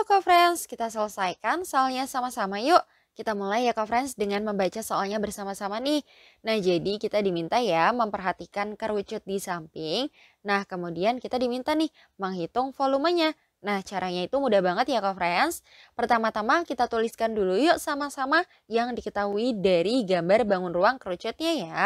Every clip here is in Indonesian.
Halo Kak Friends, kita selesaikan soalnya sama-sama yuk. Kita mulai ya Kak Friends dengan membaca soalnya bersama-sama nih. Nah jadi kita diminta ya memperhatikan kerucut di samping. Nah kemudian kita diminta nih menghitung volumenya. Nah caranya itu mudah banget ya Kak Friends. Pertama-tama kita tuliskan dulu yuk sama-sama yang diketahui dari gambar bangun ruang kerucutnya ya.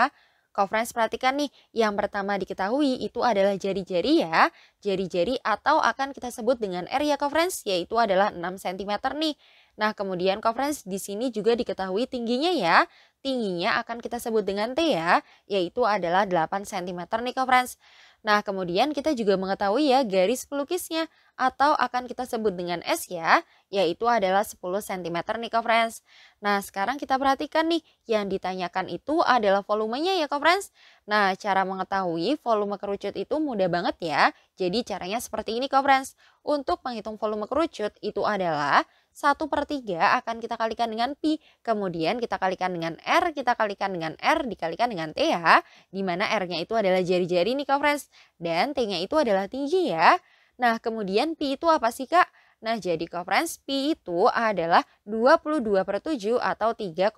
Kalau perhatikan nih, yang pertama diketahui itu adalah jari-jari ya. Jari-jari atau akan kita sebut dengan R ya friends, yaitu adalah 6 cm nih. Nah, kemudian friends di sini juga diketahui tingginya ya. Tingginya akan kita sebut dengan T ya, yaitu adalah 8 cm nih friends. Nah, kemudian kita juga mengetahui ya garis pelukisnya atau akan kita sebut dengan S ya, yaitu adalah 10 cm nih kok friends. Nah, sekarang kita perhatikan nih yang ditanyakan itu adalah volumenya ya kok friends. Nah, cara mengetahui volume kerucut itu mudah banget ya. Jadi caranya seperti ini kok friends. Untuk menghitung volume kerucut itu adalah 1 per 3 akan kita kalikan dengan Pi. Kemudian kita kalikan dengan R, kita kalikan dengan R, dikalikan dengan T ya. Dimana R-nya itu adalah jari-jari nih Kak Friends. Dan T-nya itu adalah tinggi ya. Nah kemudian Pi itu apa sih Kak? Nah, jadi kak friends pi itu adalah 22 per 7 atau 3,14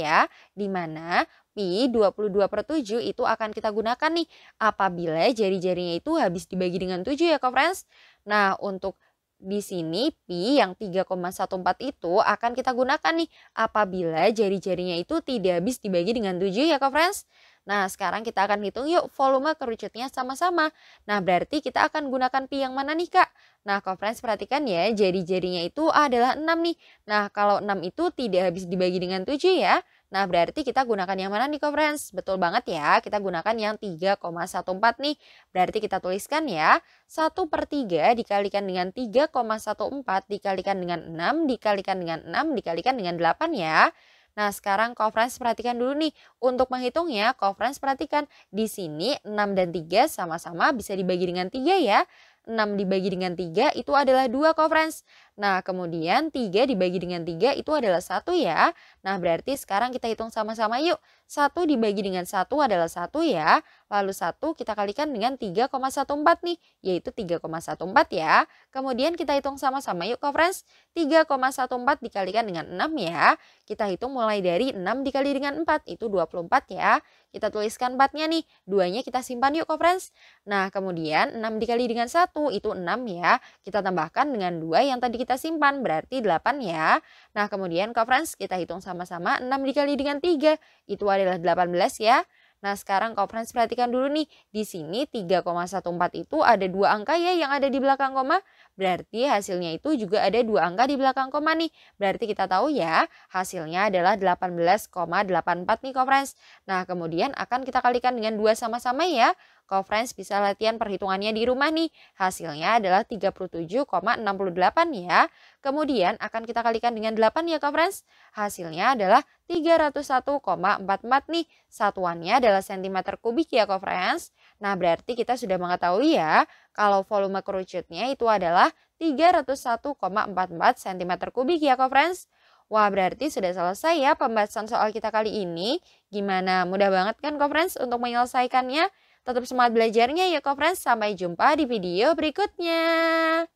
ya. Dimana P 22 per 7 itu akan kita gunakan nih apabila jari-jarinya itu habis dibagi dengan 7 ya, kak friends Nah, untuk di sini pi yang 3,14 itu akan kita gunakan nih apabila jari-jarinya itu tidak habis dibagi dengan 7 ya kak friends. Nah sekarang kita akan hitung yuk volume kerucutnya sama-sama. Nah berarti kita akan gunakan pi yang mana nih kak? Nah, kak friends perhatikan ya, jari-jarinya itu adalah 6 nih. Nah, kalau 6 itu tidak habis dibagi dengan 7 ya. Nah, berarti kita gunakan yang mana nih, friends? Betul banget ya, kita gunakan yang 3,14 nih. Berarti kita tuliskan ya, 1 per 3 dikalikan dengan 3,14 dikalikan dengan 6 dikalikan dengan 6 dikalikan dengan 8 ya. Nah, sekarang conference perhatikan dulu nih. Untuk menghitungnya, conference perhatikan di sini 6 dan 3 sama-sama bisa dibagi dengan 3 ya. 6 dibagi dengan 3 itu adalah 2 conference. Nah, kemudian 3 dibagi dengan 3 itu adalah 1 ya. Nah, berarti sekarang kita hitung sama-sama yuk. 1 dibagi dengan 1 adalah 1 ya. Lalu 1 kita kalikan dengan 3,14 nih, yaitu 3,14 ya. Kemudian kita hitung sama-sama yuk, friends. 3,14 dikalikan dengan 6 ya. Kita hitung mulai dari 6 dikali dengan 4, itu 24 ya. Kita tuliskan 4-nya nih, 2-nya kita simpan yuk, friends. Nah, kemudian 6 dikali dengan 1 itu 6 ya. Kita tambahkan dengan 2 yang tadi kita simpan berarti 8 ya. Nah kemudian coverage kita hitung sama-sama 6 dikali dengan 3 itu adalah 18 ya. Nah sekarang kau perhatikan dulu nih, di sini 3,14 itu ada dua angka ya yang ada di belakang koma, berarti hasilnya itu juga ada dua angka di belakang koma nih. Berarti kita tahu ya hasilnya adalah 18,84 nih kau Nah kemudian akan kita kalikan dengan dua sama-sama ya kalau Friends bisa latihan perhitungannya di rumah nih. Hasilnya adalah 37,68 ya. Kemudian akan kita kalikan dengan 8 ya kalau Friends. Hasilnya adalah 301,44 nih. Satuannya adalah cm kubik ya kalau Friends. Nah berarti kita sudah mengetahui ya kalau volume kerucutnya itu adalah 301,44 cm kubik ya kalau Friends. Wah berarti sudah selesai ya pembahasan soal kita kali ini. Gimana mudah banget kan kalau Friends untuk menyelesaikannya? Tetap semangat belajarnya ya, Kofrens. Sampai jumpa di video berikutnya.